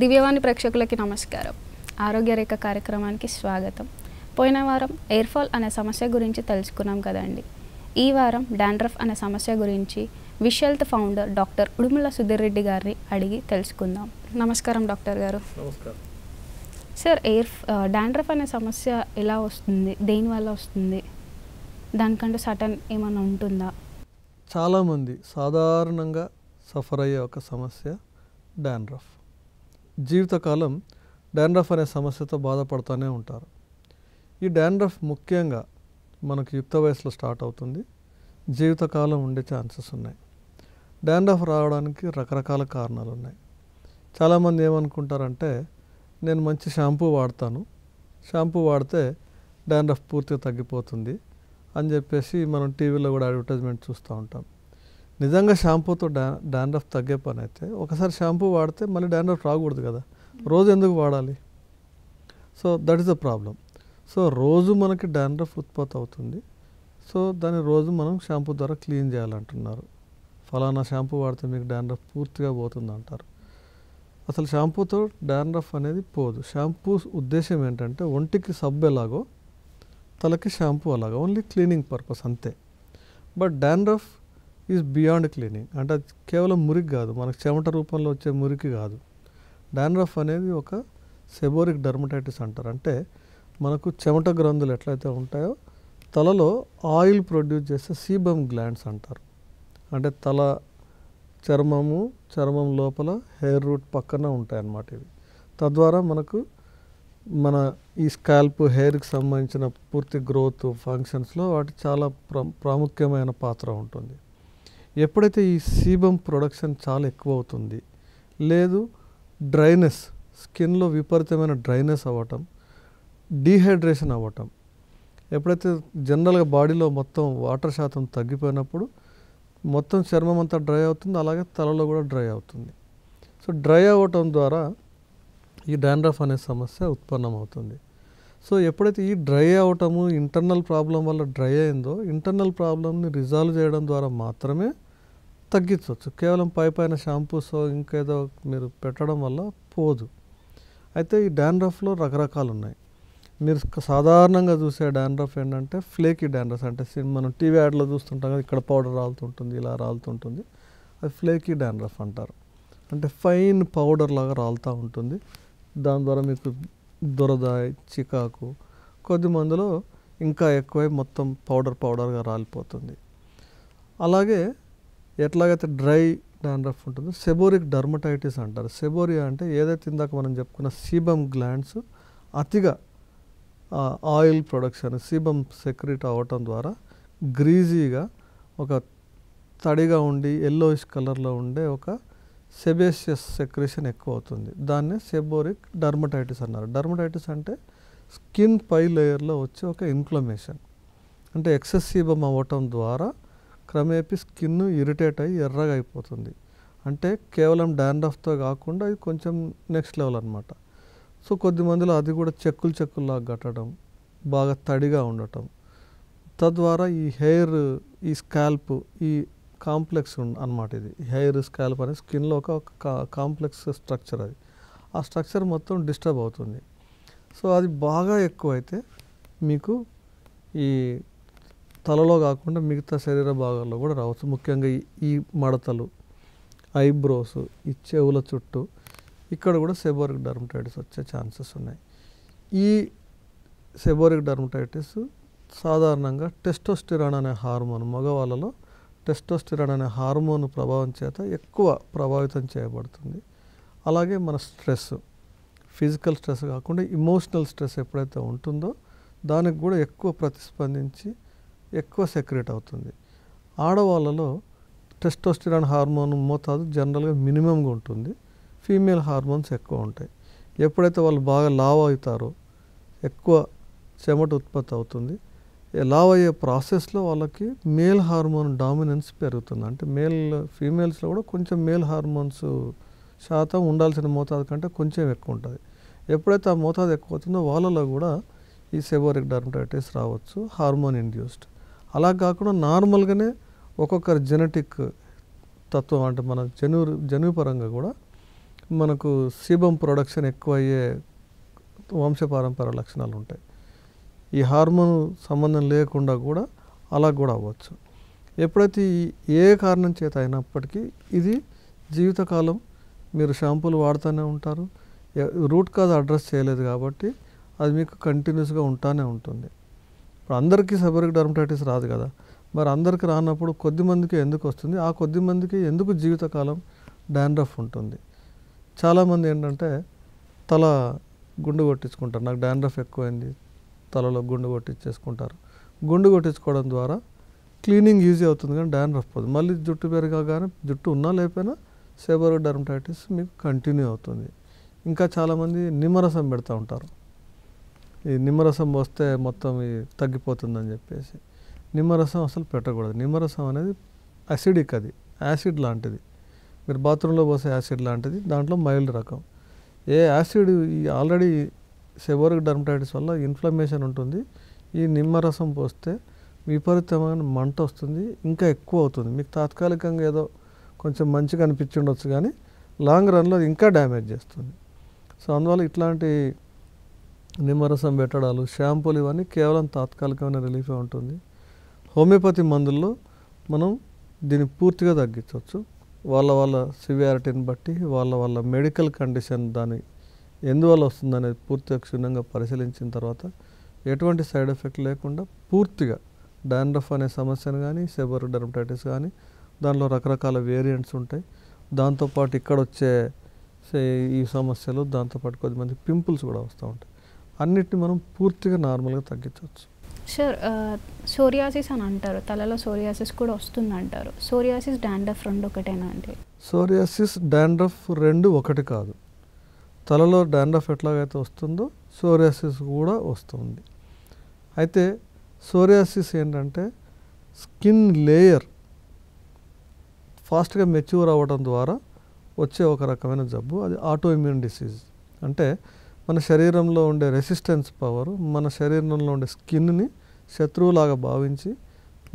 దివ్యవాణి ప్రేక్షకులకి నమస్కారం ఆరోగ్య రేఖ కార్యక్రమానికి స్వాగతం పోయిన వారం ఎయిర్ ఫాల్ అనే సమస్య గురించి తెలుసుకున్నాం కదండి ఈ వారం డాండ్రఫ్ అనే సమస్య గురించి Vish Health founder doctor Udumula Sudheer Reddy గారిని అడిగి తెలుసుకుందాం నమస్కారం డాక్టర్ గారు సార్ ఎయిర్ డాండ్రఫ్ అనే సమస్య ఎలా వస్తుంది దేనివల్ల వస్తుంది దానికంటూ సటన్ ఏమైనా ఉంటుందా చాలామంది సాధారణంగా సఫర్ అయ్యే ఒక సమస్య డాండ్రఫ్ జీవితకాలం డాండ్రఫ్ అనే సమస్యతో బాధపడుతూనే ఉంటారు ఈ డాండ్రఫ్ ముఖ్యంగా మనకు యుక్త వయసులో స్టార్ట్ అవుతుంది జీవితకాలం ఉండే ఛాన్సెస్ ఉన్నాయి డాండ్రఫ్ రావడానికి రకరకాల కారణాలు ఉన్నాయి చాలామంది ఏమనుకుంటారంటే నేను మంచి షాంపూ వాడతాను షాంపూ వాడితే డాండ్రఫ్ పూర్తిగా తగ్గిపోతుంది అని చెప్పేసి మనం టీవీలో కూడా అడ్వర్టైజ్మెంట్ చూస్తూ ఉంటాం నిజంగా షాంపూతో డా డాండ్రఫ్ తగ్గే పని అయితే ఒకసారి షాంపూ వాడితే మళ్ళీ డాండ్రఫ్ రాకూడదు కదా రోజు ఎందుకు వాడాలి so that is the problem so రోజు మనకి డాండ్రఫ్ ఉత్పత్తి అవుతుంది సో దాన్ని రోజు మనం షాంపూ ద్వారా క్లీన్ చేయాలంటున్నారు ఫలానా షాంపూ వాడితే మీకు డాండ్రఫ్ పూర్తిగా పోతుంది అంటారు అసలు షాంపూతో డాండ్రఫ్ అనేది పోదు షాంపూ ఉద్దేశం ఏంటంటే ఒంటికి సబ్బు ఎలాగో తలకి షాంపూ అలాగో ఓన్లీ క్లీనింగ్ పర్పస్ అంతే but dandruff is beyond cleaning అంటే అది కేవలం మురికి కాదు మనకు చెమట రూపంలో వచ్చే మురికి కాదు డాండ్రఫ్ అనేది ఒక సెబోరిక్ డర్మటైటిస్ అంటారు అంటే మనకు చెమట గ్రంథులు ఎట్లయితే ఉంటాయో తలలో ఆయిల్ ప్రొడ్యూస్ చేసే సీబమ్ గ్లాండ్స్ అంటారు అంటే తల చర్మము చర్మం లోపల హెయిర్ రూట్ పక్కన ఉంటాయన్నమాట ఇవి తద్వారా మనకు మన ఈ స్కాల్ప్ హెయిర్కి సంబంధించిన పూర్తి గ్రోత్ ఫంక్షన్స్లో వాటి చాలా ప్రాముఖ్యమైన పాత్ర ఉంటుంది ఎప్పుడైతే ఈ సీబం ప్రొడక్షన్ చాలా ఎక్కువ అవుతుంది లేదు డ్రైనెస్ స్కిన్లో విపరీతమైన డ్రైనెస్ అవ్వటం డీహైడ్రేషన్ అవ్వటం ఎప్పుడైతే జనరల్గా బాడీలో మొత్తం వాటర్ శాతం తగ్గిపోయినప్పుడు మొత్తం చర్మం అంతా డ్రై అవుతుంది అలాగే తలలో కూడా డ్రై అవుతుంది సో డ్రై అవ్వటం ద్వారా ఈ డాండ్రఫ్ అనే సమస్య ఉత్పన్నమవుతుంది సో ఎప్పుడైతే ఈ డ్రై అవటము ఇంటర్నల్ ప్రాబ్లం వల్ల డ్రై అయిందో ఇంటర్నల్ ప్రాబ్లమ్ని రిజాల్వ్ చేయడం ద్వారా మాత్రమే తగ్గించవచ్చు కేవలం పై పైన షాంపూసో ఇంకేదో మీరు పెట్టడం వల్ల పోదు అయితే ఈ డాండ్రఫ్లో రకరకాలు ఉన్నాయి మీరు సాధారణంగా చూసే డాండ్రఫ్ ఏంటంటే ఫ్లేకీ డాండ్రఫ్ అంటే మనం టీవీ యాడ్లో చూస్తుంటాం కదా ఇక్కడ పౌడర్ రాలుతుంటుంది ఇలా రాలుతుంటుంది అది ఫ్లేకీ డాండ్రఫ్ అంటారు అంటే ఫైన్ పౌడర్ లాగా రాలుతూ ఉంటుంది దాని ద్వారా మీకు దురద చికాకు కొద్ది మందిలో ఇంకా ఎక్కువై మొత్తం పౌడర్ పౌడర్గా రాలిపోతుంది అలాగే ఎట్లాగైతే డ్రై డాండ్రఫ్ ఉంటుందో సెబోరిక్ డర్మటైటిస్ అంటారు సెబోరియా అంటే ఏదైతే ఇందాక మనం చెప్పుకున్న సీబమ్ గ్లాండ్స్ అతిగా ఆయిల్ ప్రొడక్షన్ సీబమ్ సెక్రెట్ అవ్వటం ద్వారా గ్రీజీగా ఒక తడిగా ఉండి ఎల్లోయిష్ కలర్లో ఉండే ఒక సెబేషియస్ సెక్రేషన్ ఎక్కువ అవుతుంది దాన్నే సెబోరిక్ డర్మటైటిస్ అన్నారు డర్మటైటిస్ అంటే స్కిన్ పై లేయర్లో వచ్చే ఒక ఇన్ఫ్లమేషన్ అంటే ఎక్సెస్ సీబమ్ అవ్వటం ద్వారా క్రమేపీ స్కిన్ ఇరిటేట్ అయ్యి ఎర్రగా అయిపోతుంది అంటే కేవలం డాండ్రఫ్తో కాకుండా ఇది కొంచెం నెక్స్ట్ లెవెల్ అనమాట సో కొద్ది మందిలో అది కూడా చెక్కులు చెక్కుల్లాగా గట్టడం బాగా తడిగా ఉండటం తద్వారా ఈ హెయిర్ ఈ స్కాల్ప్ ఈ కాంప్లెక్స్ అనమాట ఇది హెయిర్ స్కాల్ప్ అనేది స్కిన్లో ఒక కాంప్లెక్స్ స్ట్రక్చర్ అది ఆ స్ట్రక్చర్ మొత్తం డిస్టర్బ్ అవుతుంది సో అది బాగా ఎక్కువైతే మీకు ఈ తలలో కాకుండా మిగతా శరీర భాగాల్లో కూడా రావచ్చు ముఖ్యంగా ఈ మడతలు ఐబ్రోస్ ఈ చెవుల చుట్టూ ఇక్కడ కూడా సెబోరిక్ డర్మటైటిస్ వచ్చే ఛాన్సెస్ ఉన్నాయి ఈ సెబోరిక్ డర్మటైటిస్ సాధారణంగా టెస్టోస్టిరాన్ అనే హార్మోన్ మగవాళ్ళలో టెస్టోస్టిరాన్ అనే హార్మోన్ ప్రభావం చేత ఎక్కువ ప్రభావితం చేయబడుతుంది అలాగే మన స్ట్రెస్ ఫిజికల్ స్ట్రెస్ కాకుండా ఇమోషనల్ స్ట్రెస్ ఎప్పుడైతే ఉంటుందో దానికి కూడా ఎక్కువ ప్రతిస్పందించి ఎక్కువ సెక్రేట్ అవుతుంది ఆడవాళ్ళలో టెస్టోస్టిరాన్ హార్మోన్ మోతాదు జనరల్గా మినిమంగా ఉంటుంది ఫీమేల్ హార్మోన్స్ ఎక్కువ ఉంటాయి ఎప్పుడైతే వాళ్ళు బాగా లావ్ అవుతారో ఎక్కువ చెమట ఉత్పత్తి అవుతుంది లావ్ అయ్యే ప్రాసెస్లో వాళ్ళకి మేల్ హార్మోన్ డామినెన్స్ పెరుగుతుంది అంటే మేల్ ఫీమేల్స్లో కూడా కొంచెం మేల్ హార్మోన్స్ శాతం ఉండాల్సిన మోతాదు కంటే కొంచెం ఎక్కువ ఉంటుంది ఎప్పుడైతే ఆ మోతాదు ఎక్కువ అవుతుందో వాళ్ళలో కూడా ఈ సెబోరిక్ డర్మటైటిస్ రావచ్చు హార్మోన్ ఇండ్యూస్డ్ అలా కాకుండా నార్మల్గానే ఒక్కొక్కరి జెనెటిక్ తత్వం అంటే మన జను జన్యుపరంగా కూడా మనకు సీబం ప్రొడక్షన్ ఎక్కువ అయ్యే వంశపారంపర లక్షణాలు ఉంటాయి ఈ హార్మోన్ సంబంధం లేకుండా కూడా అలా కూడా అవ్వచ్చు ఎప్పుడైతే ఏ కారణం చేత అయినప్పటికీ ఇది జీవితకాలం మీరు షాంపూలు వాడుతూనే ఉంటారు రూట్ కాజ్ అడ్రస్ చేయలేదు కాబట్టి అది మీకు కంటిన్యూస్గా ఉంటానే ఉంటుంది ఇప్పుడు అందరికీ సెబరిక్ డర్మటైటిస్ రాదు కదా మరి అందరికి రానప్పుడు కొద్ది మందికి ఎందుకు వస్తుంది ఆ కొద్ది మందికి ఎందుకు జీవితకాలం డాండ్రఫ్ ఉంటుంది చాలామంది ఏంటంటే తల గుండు కొట్టించుకుంటారు నాకు డాండ్రఫ్ ఎక్కువైంది తలలో గుండు కొట్టించేసుకుంటారు గుండు కొట్టించుకోవడం ద్వారా క్లీనింగ్ ఈజీ అవుతుంది కానీ డాండ్రఫ్ పోదు మళ్ళీ జుట్టు కానీ జుట్టు ఉన్నా లేకపోయినా సేబరో డర్మటైటిస్ మీకు కంటిన్యూ అవుతుంది ఇంకా చాలామంది నిమ్మరసం పెడతా ఉంటారు ఈ నిమ్మరసం పోస్తే మొత్తం తగ్గిపోతుందని చెప్పేసి నిమ్మరసం అసలు పెట్టకూడదు నిమ్మరసం అనేది అసిడిక్ అది యాసిడ్ లాంటిది మీరు బాత్రూంలో పోసే యాసిడ్ లాంటిది దాంట్లో మైల్డ్ రకం ఏ యాసిడ్ ఈ ఆల్రెడీ సెబోరిక్ డర్మటైటిస్ వల్ల ఇన్ఫ్లమేషన్ ఉంటుంది ఈ నిమ్మరసం పోస్తే విపరీతమైన మంట వస్తుంది ఇంకా ఎక్కువ అవుతుంది మీకు తాత్కాలికంగా ఏదో కొంచెం మంచిగా అనిపించి ఉండొచ్చు కానీ లాంగ్ రన్లో ఇంకా డ్యామేజ్ చేస్తుంది సో అందువల్ల ఇట్లాంటి నిమ్మరసం పెట్టడాలు షాంపూలు ఇవన్నీ కేవలం తాత్కాలికమైన రిలీఫే ఉంటుంది హోమియోపతి మందుల్లో మనం దీన్ని పూర్తిగా తగ్గించవచ్చు వాళ్ళ వాళ్ళ సివియారిటీని బట్టి వాళ్ళ వాళ్ళ మెడికల్ కండిషన్ దాని ఎందువల్ల వస్తుంది అనేది పూర్తిగా క్షుణ్ణంగా పరిశీలించిన తర్వాత ఎటువంటి సైడ్ ఎఫెక్ట్ లేకుండా పూర్తిగా డాండ్రఫ్ అనే సమస్యను కానీ సెబర్ డెర్మటైటిస్ కానీ దానిలో రకరకాల వేరియంట్స్ ఉంటాయి దాంతోపాటు ఇక్కడ వచ్చే ఈ సమస్యలు దాంతోపాటు కొద్దిమంది పింపుల్స్ కూడా వస్తూ ఉంటాయి అన్నిటిని మనం పూర్తిగా నార్మల్గా తగ్గించవచ్చు సార్ uh, సోరియాసిస్ అని అంటారు తలలో సోరియాసిస్ కూడా వస్తుంది అంటారు సోరియాసిస్ డాండ్రఫ్ రెండు ఒకటేనా అండి సోరియాసిస్ డాండ్రఫ్ రెండు ఒకటి కాదు తలలో డాండ్రఫ్ ఎట్లాగైతే వస్తుందో సోరియాసిస్ కూడా వస్తుంది అయితే సోరియాసిస్ ఏంటంటే స్కిన్ లేయర్ ఫాస్ట్గా మెచ్యూర్ అవ్వడం ద్వారా వచ్చే ఒక రకమైన జబ్బు అది ఆటో డిసీజ్ అంటే మన శరీరంలో ఉండే రెసిస్టెన్స్ పవర్ మన శరీరంలో ఉండే స్కిన్ని శత్రువులాగా భావించి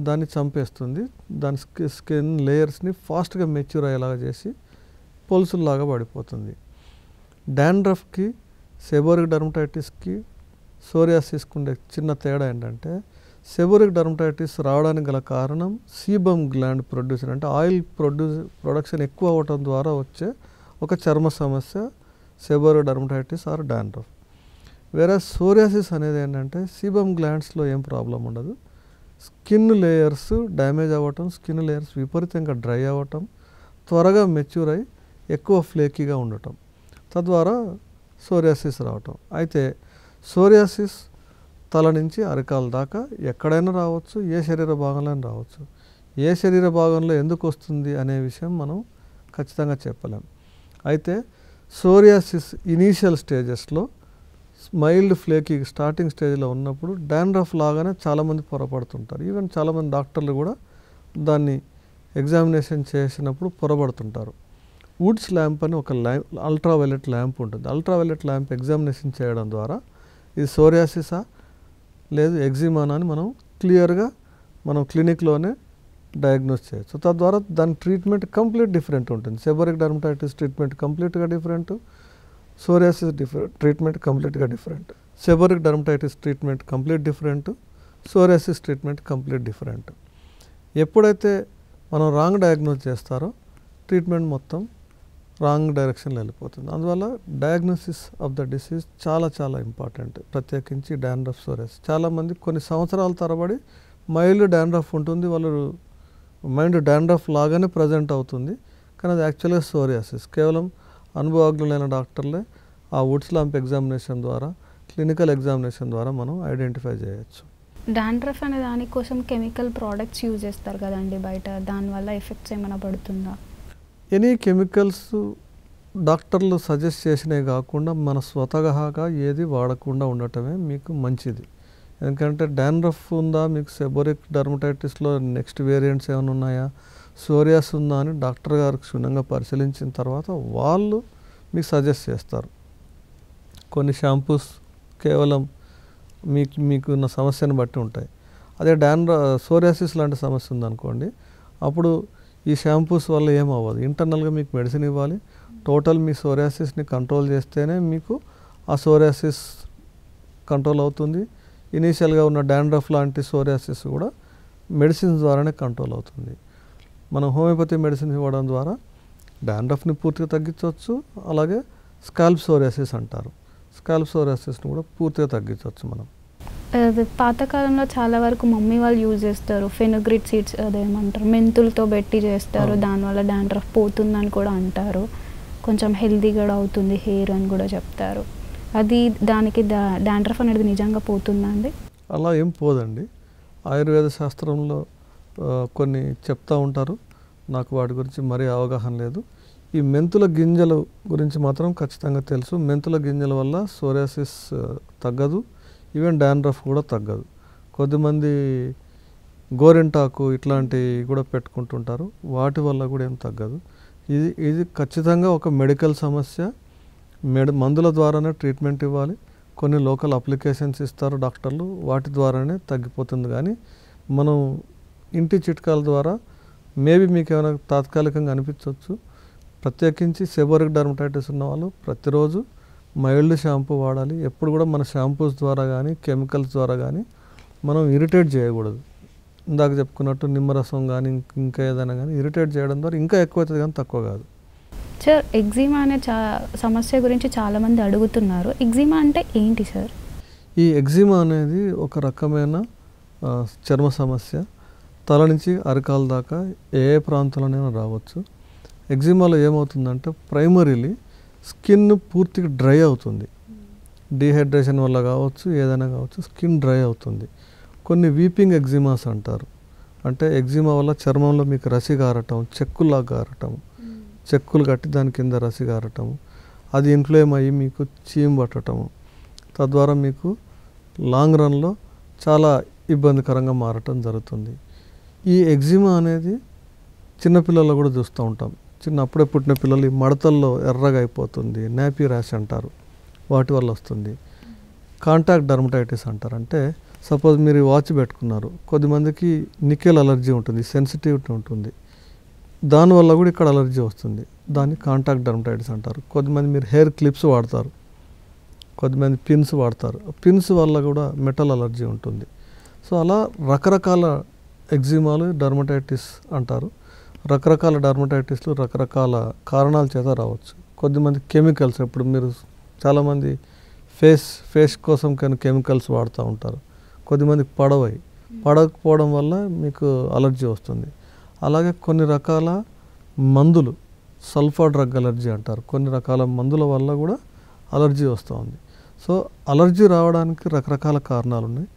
దాన్ని చంపేస్తుంది దాని స్కిన్ లేయర్స్ని ఫాస్ట్గా మెచ్యూర్ అయ్యేలాగా చేసి పొలుసుల్లాగా పడిపోతుంది డాండ్రఫ్కి సెబోరిక్ డర్మటైటిస్కి సోరియాసిస్కి ఉండే చిన్న తేడా ఏంటంటే సెబోరిక్ డర్మటైటిస్ రావడానికి గల కారణం సీబమ్ గ్లాండ్ ప్రొడ్యూసర్ అంటే ఆయిల్ ప్రొడ్యూస్ ప్రొడక్షన్ ఎక్కువ అవ్వటం ద్వారా వచ్చే ఒక చర్మ సమస్య సెబోరో డర్మటైటిస్ ఆర్ డాండ్రఫ్ వేరే సోరియాసిస్ అనేది ఏంటంటే సీబమ్ గ్లాండ్స్లో ఏం ప్రాబ్లం ఉండదు స్కిన్ లేయర్స్ డ్యామేజ్ అవ్వటం స్కిన్ లేయర్స్ విపరీతంగా డ్రై అవ్వటం త్వరగా మెచ్యూర్ అయ్యి ఎక్కువ ఫ్లేకీగా ఉండటం తద్వారా సోరియాసిస్ రావటం అయితే సోరియాసిస్ తల నుంచి అరికాల దాకా ఎక్కడైనా రావచ్చు ఏ శరీర భాగంలోనే రావచ్చు ఏ శరీర భాగంలో ఎందుకు వస్తుంది అనే విషయం మనం ఖచ్చితంగా చెప్పలేం అయితే సోరియాసిస్ ఇనీషియల్ స్టేజెస్లో మైల్డ్ ఫ్లేకి స్టార్టింగ్ స్టేజ్లో ఉన్నప్పుడు డాండ్రఫ్ లాగానే చాలామంది పొరపడుతుంటారు ఈవెన్ చాలామంది డాక్టర్లు కూడా దాన్ని ఎగ్జామినేషన్ చేసినప్పుడు పొరబడుతుంటారు వుడ్స్ ల్యాంప్ అని ఒక ల్యాంప్ అల్ట్రావైలెట్ ల్యాంప్ ఉంటుంది అల్ట్రావైలెట్ ల్యాంప్ ఎగ్జామినేషన్ చేయడం ద్వారా ఇది సోరియాసిసా లేదు ఎగ్జిమానా అని మనం క్లియర్గా మనం క్లినిక్లోనే డయాగ్నోస్ చేయొచ్చు తద్వారా దాని ట్రీట్మెంట్ కంప్లీట్ డిఫరెంట్ ఉంటుంది సెబరిక్ డర్మటైటిస్ ట్రీట్మెంట్ కంప్లీట్గా డిఫరెంట్ సోరియాసిస్ డిఫరెంట్ ట్రీట్మెంట్ కంప్లీట్గా different seborrheic dermatitis treatment complete different psoriasis treatment complete different ఎప్పుడైతే మనం రాంగ్ డయాగ్నోస్ చేస్తారో ట్రీట్మెంట్ మొత్తం రాంగ్ డైరెక్షన్లో వెళ్ళిపోతుంది అందువల్ల డయాగ్నోసిస్ ఆఫ్ ద డిసీజ్ చాలా చాలా ఇంపార్టెంట్ ప్రత్యేకించి డాండ్రఫ్ సోరియాస్ చాలామంది కొన్ని సంవత్సరాల తరబడి మైల్డ్ డాండ్రఫ్ ఉంటుంది వాళ్ళు మైండ్ డాండ్రఫ్ లాగానే ప్రజెంట్ అవుతుంది కానీ అది యాక్చువల్గా సోరియాసిస్ కేవలం అనుభవజ్ఞులైన డాక్టర్లే ఆ వుడ్స్ లాంప్ ఎగ్జామినేషన్ ద్వారా క్లినికల్ ఎగ్జామినేషన్ ద్వారా మనం ఐడెంటిఫై చేయొచ్చు డాండ్రఫ్ అనే దానికోసం కెమికల్ ప్రోడక్ట్స్ యూజ్ చేస్తారు కదండి బయట దానివల్ల ఎఫెక్ట్స్ ఏమైనా పడుతుందా ఎనీ కెమికల్స్ డాక్టర్లు సజెస్ట్ చేసినవి కాకుండా మన స్వతహాగా ఏది వాడకుండా ఉండటమే మీకు మంచిది ఎందుకంటే డాండ్రఫ్ ఉందా మీకు సెబోరిక్ డర్మటైటిస్లో నెక్స్ట్ వేరియంట్స్ ఏమైనా ఉన్నాయా సోరియాస్ ఉందా అని డాక్టర్ గారు క్షుణ్ణంగా పరిశీలించిన తర్వాత వాళ్ళు మీకు సజెస్ట్ చేస్తారు కొన్ని షాంపూస్ కేవలం మీకు మీకున్న సమస్యను బట్టి ఉంటాయి అదే డాండ్ర సోరియాసిస్ లాంటి సమస్య ఉందనుకోండి అప్పుడు ఈ షాంపూస్ వల్ల ఏమవ్వదు ఇంటర్నల్గా మీకు మెడిసిన్ ఇవ్వాలి టోటల్ మీ సోరియాసిస్ని కంట్రోల్ చేస్తేనే మీకు ఆ సోరియాసిస్ కంట్రోల్ అవుతుంది ఇనీషియల్గా ఉన్న డాండ్రఫ్ లాంటి సోరియాసిస్ కూడా మెడిసిన్స్ ద్వారానే కంట్రోల్ అవుతుంది మనం హోమియోపతి మెడిసిన్ ఇవ్వడం ద్వారా డాండ్రఫ్ని పూర్తిగా తగ్గించవచ్చు అలాగే స్కాల్ప్ సోరియాసిస్ అంటారు స్కాల్ప్ సోరియాసిస్ని కూడా పూర్తిగా తగ్గించవచ్చు మనం పాతకాలంలో చాలా వరకు మమ్మీ వాళ్ళు యూజ్ చేస్తారు ఫెనుగ్రిట్ సీడ్స్ అదేమంటారు మెంతులతో పెట్టి చేస్తారు దానివల్ల డాండ్రఫ్ పోతుందని కూడా అంటారు కొంచెం హెల్దీ కూడా అవుతుంది హెయిర్ అని కూడా చెప్తారు అది దానికి డాండ్రఫ్ అనేది నిజంగా పోతుందా అండి అలా ఏం పోదండి ఆయుర్వేద శాస్త్రంలో కొన్ని చెప్తా ఉంటారు నాకు వాటి గురించి మరీ అవగాహన లేదు ఈ మెంతుల గింజల గురించి మాత్రం ఖచ్చితంగా తెలుసు మెంతుల గింజల వల్ల సోరియాసిస్ తగ్గదు ఈవెన్ డాండ్రఫ్ కూడా తగ్గదు కొద్దిమంది గోరింటాకు ఇట్లాంటివి కూడా పెట్టుకుంటుంటారు వాటి వల్ల కూడా ఏం తగ్గదు ఇది ఇది ఖచ్చితంగా ఒక మెడికల్ సమస్య మెడ మందుల ద్వారానే ట్రీట్మెంట్ ఇవ్వాలి కొన్ని లోకల్ అప్లికేషన్స్ ఇస్తారు డాక్టర్లు వాటి ద్వారానే తగ్గిపోతుంది కానీ మనం ఇంటి చిట్కాల ద్వారా మేబీ మీకు ఏమైనా తాత్కాలికంగా అనిపించవచ్చు ప్రత్యేకించి సెబోరిక్ డర్మటైటిస్ ఉన్న వాళ్ళు ప్రతిరోజు మైల్డ్ షాంపూ వాడాలి ఎప్పుడు కూడా మన షాంపూస్ ద్వారా కానీ కెమికల్స్ ద్వారా కానీ మనం ఇరిటేట్ చేయకూడదు ఇందాక చెప్పుకున్నట్టు నిమ్మరసం కానీ ఇంకా ఏదైనా కానీ ఇరిటేట్ చేయడం ద్వారా ఇంకా ఎక్కువ అవుతుంది కానీ తక్కువ కాదు సార్ ఎగ్జిమా అనే చా సమస్య గురించి చాలామంది అడుగుతున్నారు ఎగ్జిమా అంటే ఏంటి సార్ ఈ ఎగ్జిమా అనేది ఒక రకమైన చర్మ సమస్య తల నుంచి అరకాల దాకా ఏ ప్రాంతంలోనైనా రావచ్చు ఎగ్జిమాలో ఏమవుతుందంటే ప్రైమరీలీ స్కిన్ పూర్తిగా డ్రై అవుతుంది డీహైడ్రేషన్ వల్ల కావచ్చు ఏదైనా కావచ్చు స్కిన్ డ్రై అవుతుంది కొన్ని వీపింగ్ ఎగ్జిమాస్ అంటారు అంటే ఎగ్జిమా వల్ల చర్మంలో మీకు రసి గారటం చెక్కులా గారటం చెక్కులు కట్టి దాని కింద రసి గారటము అది ఇన్ఫ్లేమ్ అయ్యి మీకు చీమ్ పట్టడము తద్వారా మీకు లాంగ్ రన్లో చాలా ఇబ్బందికరంగా మారటం జరుగుతుంది ఈ ఎగ్జిమా అనేది చిన్నపిల్లల్లో కూడా చూస్తూ ఉంటాం చిన్న అప్పుడే పుట్టిన పిల్లలు ఈ మడతల్లో ఎర్రగా అయిపోతుంది నాపీ ర్యాష్ అంటారు వాటి వల్ల వస్తుంది కాంటాక్ట్ డర్మటైటిస్ అంటారు అంటే సపోజ్ మీరు వాచ్ పెట్టుకున్నారు కొద్దిమందికి నికెల్ అలర్జీ ఉంటుంది సెన్సిటివిటీ ఉంటుంది దానివల్ల కూడా ఇక్కడ అలర్జీ వస్తుంది దాన్ని కాంటాక్ట్ డర్మటైటిస్ అంటారు కొద్దిమంది మీరు హెయిర్ క్లిప్స్ వాడతారు కొద్దిమంది పిన్స్ వాడతారు పిన్స్ వల్ల కూడా మెటల్ అలర్జీ ఉంటుంది సో అలా రకరకాల ఎగ్జిమాలు డర్మటైటిస్ అంటారు రకరకాల డర్మటైటిస్లు రకరకాల కారణాల చేత రావచ్చు కొద్దిమంది కెమికల్స్ ఇప్పుడు మీరు చాలామంది ఫేస్ ఫేస్ కోసం కానీ కెమికల్స్ వాడుతూ ఉంటారు కొద్దిమంది పడవై పడకపోవడం వల్ల మీకు అలర్జీ వస్తుంది అలాగే కొన్ని రకాల మందులు సల్ఫర్ డ్రగ్ అలర్జీ అంటారు కొన్ని రకాల మందుల వల్ల కూడా అలర్జీ వస్తూ ఉంది సో అలర్జీ రావడానికి రకరకాల కారణాలు ఉన్నాయి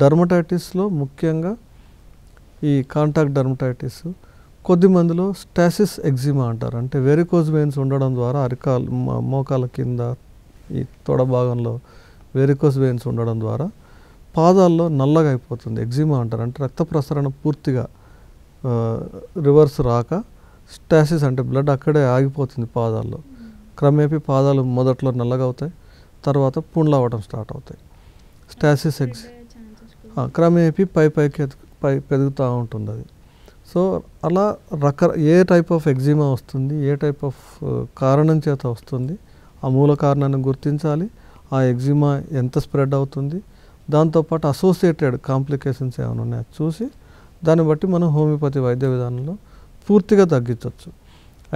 డర్మటైటిస్లో ముఖ్యంగా ఈ కాంటాక్ట్ డర్మటైటిస్ కొద్ది మందిలో స్టాసిస్ ఎగ్జిమా అంటారు అంటే వెరికోజ్ వెయిన్స్ ఉండడం ద్వారా అరికాలు మోకాల కింద ఈ తొడ భాగంలో వెరికోజ్ వెయిన్స్ ఉండడం ద్వారా పాదాల్లో నల్లగా అయిపోతుంది ఎగ్జిమా అంటారు అంటే రక్త ప్రసరణ పూర్తిగా రివర్స్ రాక స్టాసిస్ అంటే బ్లడ్ అక్కడే ఆగిపోతుంది పాదాల్లో క్రమేపీ పాదాలు మొదట్లో నల్లగా అవుతాయి తర్వాత పుండ్లు అవ్వడం స్టార్ట్ అవుతాయి స్టాసిస్ ఎగ్జి క్రమేపీ పై పైకి పై పెరుగుతూ ఉంటుంది అది సో అలా రక ఏ టైప్ ఆఫ్ ఎగ్జిమా వస్తుంది ఏ టైప్ ఆఫ్ కారణం చేత వస్తుంది ఆ మూల కారణాన్ని గుర్తించాలి ఆ ఎగ్జిమా ఎంత స్ప్రెడ్ అవుతుంది దాంతోపాటు అసోసియేటెడ్ కాంప్లికేషన్స్ ఏమైనా ఉన్నాయో చూసి దాన్ని బట్టి మనం హోమియోపతి వైద్య విధానంలో పూర్తిగా తగ్గించవచ్చు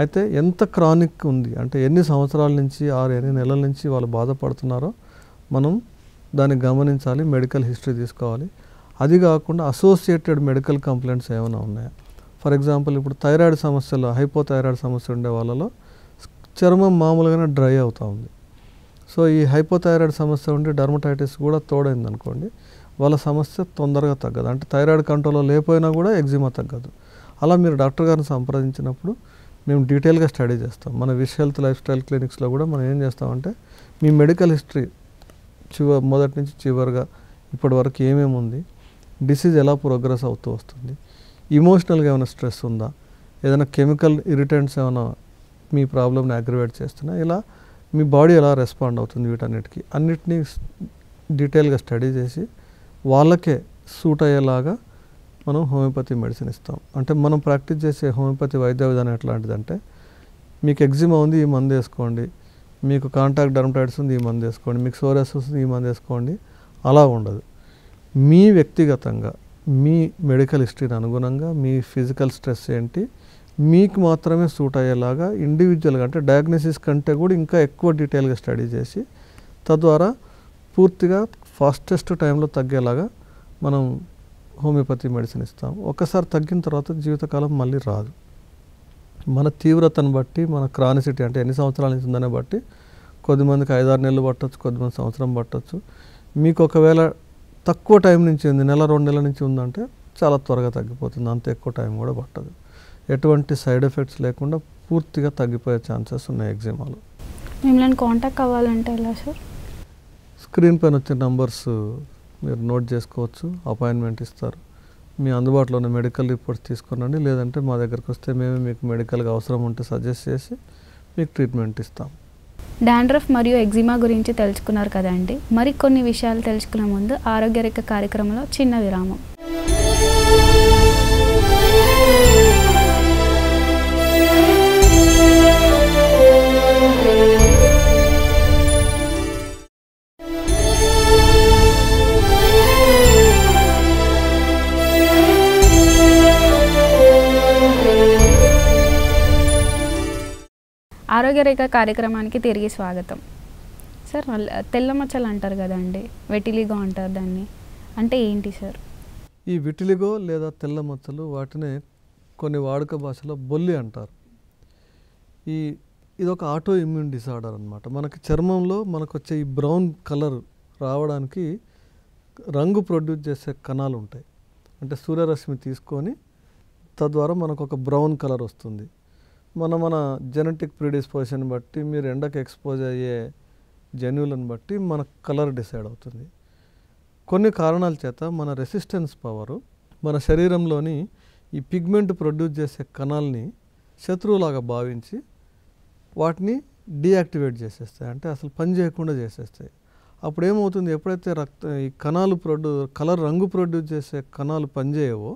అయితే ఎంత క్రానిక్ ఉంది అంటే ఎన్ని సంవత్సరాల నుంచి ఆరు ఎన్ని నెలల నుంచి వాళ్ళు బాధపడుతున్నారో మనం దాన్ని గమనించాలి మెడికల్ హిస్టరీ తీసుకోవాలి అది కాకుండా అసోసియేటెడ్ మెడికల్ కంప్లైంట్స్ ఏమైనా ఉన్నాయా ఫర్ ఎగ్జాంపుల్ ఇప్పుడు థైరాయిడ్ సమస్యలు హైపోథైరాయిడ్ సమస్య ఉండే వాళ్ళలో చర్మం మామూలుగానే డ్రై అవుతూ ఉంది సో ఈ హైపోథైరాయిడ్ సమస్య ఉండి డర్మటైటిస్ కూడా తోడైంది అనుకోండి వాళ్ళ సమస్య తొందరగా తగ్గదు అంటే థైరాయిడ్ కంట్రోల్లో లేకపోయినా కూడా ఎగ్జిమా తగ్గదు అలా మీరు డాక్టర్ గారిని సంప్రదించినప్పుడు మేము డీటెయిల్గా స్టడీ చేస్తాం మన విష్ హెల్త్ లైఫ్ స్టైల్ క్లినిక్స్లో కూడా మనం ఏం చేస్తామంటే మీ మెడికల్ హిస్టరీ చివ మొదటి నుంచి చివరిగా ఇప్పటి వరకు ఏమేమి ఉంది డిసీజ్ ఎలా ప్రోగ్రెస్ అవుతూ వస్తుంది ఇమోషనల్గా ఏమైనా స్ట్రెస్ ఉందా ఏదైనా కెమికల్ ఇరిటెంట్స్ ఏమైనా మీ ప్రాబ్లమ్ని అగ్రివేట్ చేస్తున్నా ఇలా మీ బాడీ ఎలా రెస్పాండ్ అవుతుంది వీటన్నిటికీ అన్నిటినీ డీటెయిల్గా స్టడీ చేసి వాళ్ళకే సూట్ అయ్యేలాగా మనం హోమియోపతి మెడిసిన్ ఇస్తాం అంటే మనం ప్రాక్టీస్ చేసే హోమియోపతి వైద్య విధానం ఎట్లాంటిదంటే మీకు ఎగ్జిమా ఉంది ఈ మందు వేసుకోండి మీకు కాంటాక్ట్ డర్మటైడ్స్ ఉంది ఈ మందు వేసుకోండి మీకు సోరస్ ఉంది ఈ మందు వేసుకోండి అలా ఉండదు మీ వ్యక్తిగతంగా మీ మెడికల్ హిస్టరీని అనుగుణంగా మీ ఫిజికల్ స్ట్రెస్ ఏంటి మీకు మాత్రమే సూట్ అయ్యేలాగా ఇండివిజువల్గా అంటే డయాగ్నోసిస్ కంటే కూడా ఇంకా ఎక్కువ డీటెయిల్గా స్టడీ చేసి తద్వారా పూర్తిగా ఫాస్టెస్ట్ టైంలో తగ్గేలాగా మనం హోమియోపతి మెడిసిన్ ఇస్తాం ఒక్కసారి తగ్గిన తర్వాత జీవితకాలం మళ్ళీ రాదు మన తీవ్రతను బట్టి మన క్రానిసిటీ అంటే ఎన్ని సంవత్సరాల నుంచి ఉందనే బట్టి కొద్దిమందికి ఐదారు నెలలు పట్టచ్చు కొద్దిమంది సంవత్సరం పట్టచ్చు మీకు ఒకవేళ తక్కువ టైం నుంచి ఉంది నెల రెండు నెలల నుంచి ఉందంటే చాలా త్వరగా తగ్గిపోతుంది అంత ఎక్కువ టైం కూడా పట్టదు ఎటువంటి సైడ్ ఎఫెక్ట్స్ లేకుండా పూర్తిగా తగ్గిపోయే ఛాన్సెస్ ఉన్నాయి ఎగ్జిమాలో మిమ్మల్ని కాంటాక్ట్ అవ్వాలంటే ఎలా సార్ స్క్రీన్ పైన వచ్చిన నంబర్స్ మీరు నోట్ చేసుకోవచ్చు అపాయింట్మెంట్ ఇస్తారు మీ అందుబాటులో ఉన్న మెడికల్ రిపోర్ట్స్ తీసుకురండి లేదంటే మా దగ్గరకు వస్తే మేమే మీకు మెడికల్గా అవసరం ఉంటే సజెస్ట్ చేసి మీకు ట్రీట్మెంట్ ఇస్తాం డాండ్రఫ్ మరియు ఎగ్జిమా గురించి తెలుసుకున్నారు కదండి మరికొన్ని విషయాలు తెలుసుకునే ముందు ఆరోగ్యరేఖ కార్యక్రమంలో చిన్న విరామం ఆరోగ్య రేఖ కార్యక్రమానికి తిరిగి స్వాగతం సార్ తెల్ల మచ్చలు అంటారు కదండి వెటిలిగో అంటారు దాన్ని అంటే ఏంటి సార్ ఈ విటిలిగో లేదా తెల్ల మచ్చలు వాటిని కొన్ని వాడుక భాషలో బొల్లి అంటారు ఈ ఇది ఒక ఆటో ఇమ్యూన్ డిసార్డర్ అనమాట మనకి చర్మంలో మనకు వచ్చే ఈ బ్రౌన్ కలర్ రావడానికి రంగు ప్రొడ్యూస్ చేసే కణాలు ఉంటాయి అంటే సూర్యరశ్మి తీసుకొని తద్వారా మనకు ఒక బ్రౌన్ కలర్ వస్తుంది మన మన జెనెటిక్ ప్రిడిస్పోజిషన్ బట్టి మీరు ఎండకు ఎక్స్పోజ్ అయ్యే జెన్యులను బట్టి మన కలర్ డిసైడ్ అవుతుంది కొన్ని కారణాల చేత మన రెసిస్టెన్స్ పవరు మన శరీరంలోని ఈ పిగ్మెంట్ ప్రొడ్యూస్ చేసే కణాలని శత్రువులాగా భావించి వాటిని డీయాక్టివేట్ చేసేస్తాయి అంటే అసలు పని చేయకుండా చేసేస్తాయి అప్పుడు ఏమవుతుంది ఎప్పుడైతే రక్త ఈ కణాలు ప్రొడ్యూ కలర్ రంగు ప్రొడ్యూస్ చేసే కణాలు పనిచేయవో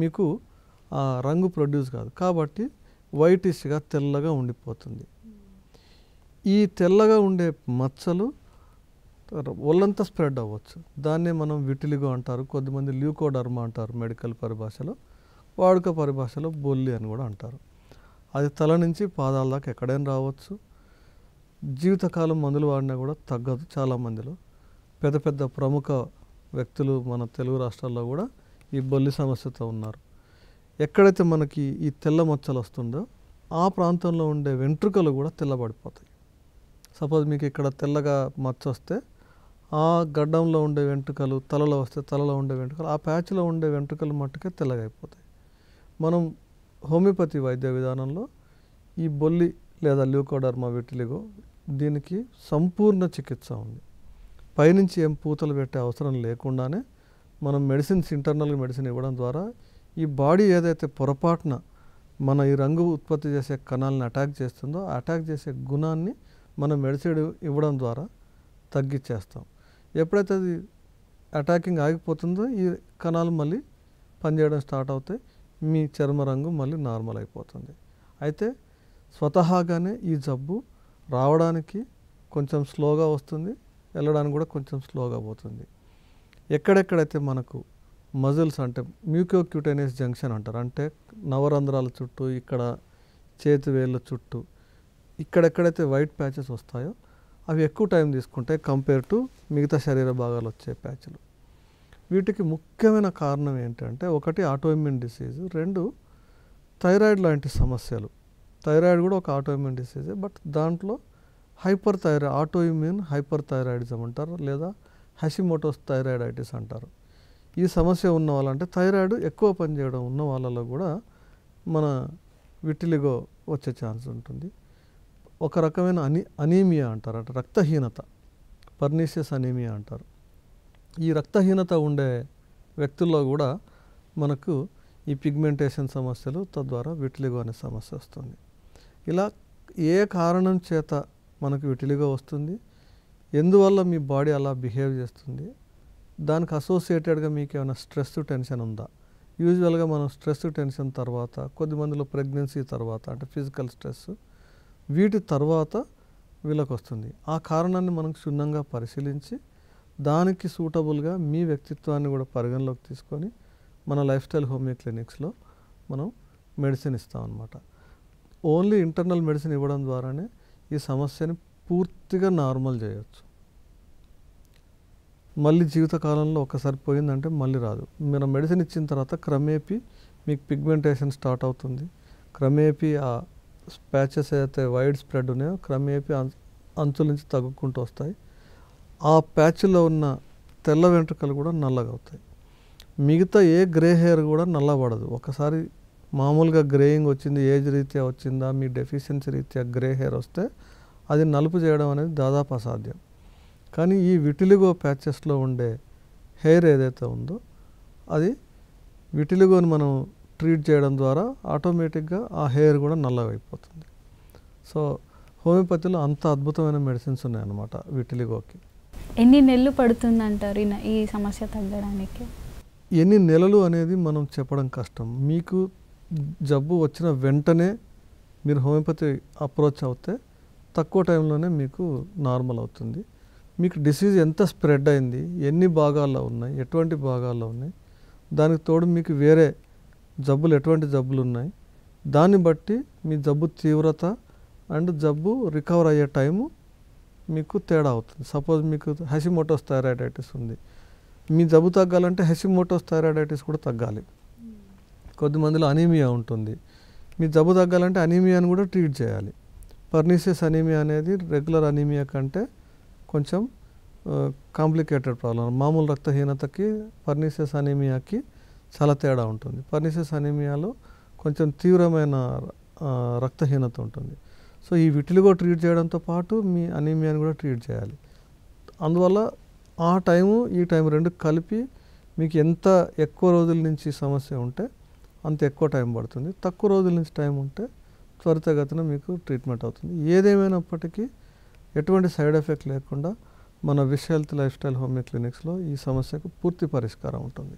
మీకు ఆ రంగు ప్రొడ్యూస్ కాదు కాబట్టి వైటిష్గా తెల్లగా ఉండిపోతుంది ఈ తెల్లగా ఉండే మచ్చలు ఒళ్ళంతా స్ప్రెడ్ అవ్వచ్చు దాన్నే మనం విటిలిగో అంటారు కొద్దిమంది ల్యూకోడర్మా అంటారు మెడికల్ పరిభాషలో వాడుక పరిభాషలో బొల్లి అని కూడా అంటారు అది తల నుంచి పాదాల దాకా ఎక్కడైనా రావచ్చు జీవితకాలం మందులు వాడినా కూడా తగ్గదు చాలామందిలో పెద్ద పెద్ద ప్రముఖ వ్యక్తులు మన తెలుగు రాష్ట్రాల్లో కూడా ఈ బొల్లి సమస్యతో ఉన్నారు ఎక్కడైతే మనకి ఈ తెల్ల మచ్చలు వస్తుందో ఆ ప్రాంతంలో ఉండే వెంట్రుకలు కూడా తెల్లబడిపోతాయి సపోజ్ మీకు ఇక్కడ తెల్లగా మచ్చ వస్తే ఆ గడ్డంలో ఉండే వెంట్రుకలు తలలో వస్తే తలలో ఉండే వెంట్రుకలు ఆ ప్యాచ్లో ఉండే వెంట్రుకలు మట్టుకే తెల్లగైపోతాయి మనం హోమియోపతి వైద్య విధానంలో ఈ బొల్లి లేదా ల్యూకోడర్మా విటిలిగో దీనికి సంపూర్ణ చికిత్స ఉంది పైనుంచి ఏం పూతలు పెట్టే అవసరం లేకుండానే మనం మెడిసిన్స్ ఇంటర్నల్ మెడిసిన్ ఇవ్వడం ద్వారా ఈ బాడీ ఏదైతే పొరపాటున మన ఈ రంగు ఉత్పత్తి చేసే కణాలను అటాక్ చేస్తుందో అటాక్ చేసే గుణాన్ని మనం మెడిసిన్ ఇవ్వడం ద్వారా తగ్గించేస్తాం ఎప్పుడైతే అది అటాకింగ్ ఆగిపోతుందో ఈ కణాలు మళ్ళీ పనిచేయడం స్టార్ట్ అవుతాయి మీ చర్మ రంగు మళ్ళీ నార్మల్ అయిపోతుంది అయితే స్వతహాగానే ఈ జబ్బు రావడానికి కొంచెం స్లోగా వస్తుంది వెళ్ళడానికి కూడా కొంచెం స్లోగా పోతుంది ఎక్కడెక్కడైతే మనకు మజిల్స్ అంటే మ్యూకోక్యూటైనస్ జంక్షన్ అంటారు అంటే నవరంధ్రాల చుట్టూ ఇక్కడ చేతి వేళ్ళ చుట్టూ ఇక్కడెక్కడైతే వైట్ ప్యాచెస్ వస్తాయో అవి ఎక్కువ టైం తీసుకుంటాయి కంపేర్ టు మిగతా శరీర భాగాలు వచ్చే ప్యాచ్లు వీటికి ముఖ్యమైన కారణం ఏంటంటే ఒకటి ఆటోఇమ్యూన్ డిసీజ్ రెండు థైరాయిడ్ లాంటి సమస్యలు థైరాయిడ్ కూడా ఒక ఆటోఇమ్యూన్ డిసీజే బట్ దాంట్లో hyperthyroid autoimmune hyperthyroidism అంటారు లేదా హసిమోటోస్ థైరాయిడైటిస్ అంటారు ఈ సమస్య ఉన్న వాళ్ళంటే థైరాయిడ్ ఎక్కువ పనిచేయడం ఉన్న వాళ్ళలో కూడా మన విటిలిగో వచ్చే ఛాన్స్ ఉంటుంది ఒక రకమైన అని అనీమియా అంటారు అంటే రక్తహీనత పర్నీషియస్ అనీమియా అంటారు ఈ రక్తహీనత ఉండే వ్యక్తుల్లో కూడా మనకు ఈ పిగ్మెంటేషన్ సమస్యలు తద్వారా విటిలిగో అనే సమస్య వస్తుంది ఇలా ఏ కారణం చేత మనకు విటిలిగో వస్తుంది ఎందువల్ల మీ బాడీ అలా బిహేవ్ చేస్తుంది దానికి అసోసియేటెడ్గా మీకు ఏమైనా స్ట్రెస్ టెన్షన్ ఉందా యూజువల్గా మనం స్ట్రెస్ టెన్షన్ తర్వాత కొద్ది మందిలో ప్రెగ్నెన్సీ తర్వాత అంటే ఫిజికల్ స్ట్రెస్ వీటి తర్వాత వీళ్ళకి వస్తుంది ఆ కారణాన్ని మనం క్షుణ్ణంగా పరిశీలించి దానికి సూటబుల్గా మీ వ్యక్తిత్వాన్ని కూడా పరిగణలోకి తీసుకొని మన లైఫ్ స్టైల్ హోమియో క్లినిక్స్లో మనం మెడిసిన్ ఇస్తాం అనమాట ఓన్లీ ఇంటర్నల్ మెడిసిన్ ఇవ్వడం ద్వారానే ఈ సమస్యని పూర్తిగా నార్మల్ చేయొచ్చు మళ్ళీ జీవితకాలంలో ఒకసారి పోయిందంటే మళ్ళీ రాదు మీరు మెడిసిన్ ఇచ్చిన తర్వాత క్రమేపీ మీకు పిగ్మెంటేషన్ స్టార్ట్ అవుతుంది క్రమేపీ ఆ స్పాచెస్ ఏదైతే వైడ్ స్ప్రెడ్ ఉన్నాయో క్రమేపీ అంచుల నుంచి తగ్గుకుంటూ వస్తాయి ఆ ప్యాచ్లో ఉన్న తెల్ల వెంట్రుకలు కూడా నల్లగా అవుతాయి మిగతా ఏ గ్రే హెయిర్ కూడా నల్లబడదు ఒకసారి మామూలుగా గ్రేయింగ్ వచ్చింది ఏజ్ రీత్యా వచ్చిందా మీ డెఫిషియన్సీ రీత్యా గ్రే హెయిర్ వస్తే అది నలుపు చేయడం అనేది దాదాపు అసాధ్యం కానీ ఈ విటిలిగో ప్యాచెస్లో ఉండే హెయిర్ ఏదైతే ఉందో అది విటిలిగోని మనం ట్రీట్ చేయడం ద్వారా ఆటోమేటిక్గా ఆ హెయిర్ కూడా నల్లవైపోతుంది సో హోమియోపతిలో అంత అద్భుతమైన మెడిసిన్స్ ఉన్నాయన్నమాట విటిలిగోకి ఎన్ని నెలలు పడుతుందంటారు ఈ సమస్య తగ్గడానికి ఎన్ని నెలలు అనేది మనం చెప్పడం కష్టం మీకు జబ్బు వచ్చిన వెంటనే మీరు హోమియోపతి అప్రోచ్ అవుతే తక్కువ టైంలోనే మీకు నార్మల్ అవుతుంది మీకు డిసీజ్ ఎంత స్ప్రెడ్ అయింది ఎన్ని భాగాల్లో ఉన్నాయి ఎటువంటి భాగాల్లో ఉన్నాయి దానికి తోడు మీకు వేరే జబ్బులు ఎటువంటి జబ్బులు ఉన్నాయి దాన్ని బట్టి మీ జబ్బు తీవ్రత అండ్ జబ్బు రికవర్ అయ్యే టైము మీకు తేడా అవుతుంది సపోజ్ మీకు హెసిమోటోస్ థైరాయిడైటిస్ ఉంది మీ జబ్బు తగ్గాలంటే హెసిమోటోస్ థైరాయిడైటిస్ కూడా తగ్గాలి కొద్దిమందిలో అనీమియా ఉంటుంది మీ జబ్బు తగ్గాలంటే అనీమియాని కూడా ట్రీట్ చేయాలి పర్నీసియస్ అనీమియా అనేది రెగ్యులర్ అనీమియా కంటే కొంచెం కాంప్లికేటెడ్ ప్రాబ్లం మామూలు రక్తహీనతకి పర్నీసియస్ అనీమియాకి చాలా తేడా ఉంటుంది పర్నీసియస్ అనీమియాలో కొంచెం తీవ్రమైన రక్తహీనత ఉంటుంది సో ఈ వీటిని కూడా ట్రీట్ చేయడంతో పాటు మీ అనీమియాని కూడా ట్రీట్ చేయాలి అందువల్ల ఆ టైము ఈ టైం రెండు కలిపి మీకు ఎంత ఎక్కువ రోజుల నుంచి సమస్య ఉంటే అంత ఎక్కువ టైం పడుతుంది తక్కువ రోజుల నుంచి టైం ఉంటే త్వరితగతిన మీకు ట్రీట్మెంట్ అవుతుంది ఏదేమైనప్పటికీ ఎటువంటి సైడ్ ఎఫెక్ట్ లేకుండా మన Vish Health life style homeo క్లినిక్స్లో ఈ సమస్యకు పూర్తి పరిష్కారం ఉంటుంది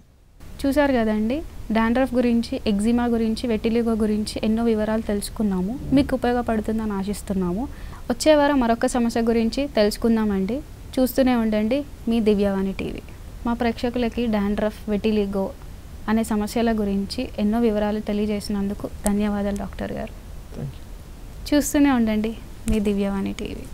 చూశారు కదండి డాండ్రఫ్ గురించి ఎగ్జిమా గురించి వెటిలిగో గురించి ఎన్నో వివరాలు తెలుసుకున్నాము మీకు ఉపయోగపడుతుందని ఆశిస్తున్నాము వచ్చే వారం మరొక సమస్య గురించి తెలుసుకుందామండి చూస్తూనే ఉండండి మీ దివ్యవాణి టీవీ మా ప్రేక్షకులకి డాండ్రఫ్ వెటిలిగో అనే సమస్యల గురించి ఎన్నో వివరాలు తెలియజేసినందుకు ధన్యవాదాలు డాక్టర్ గారు చూస్తూనే ఉండండి మీ దివ్యవాణి టీవీ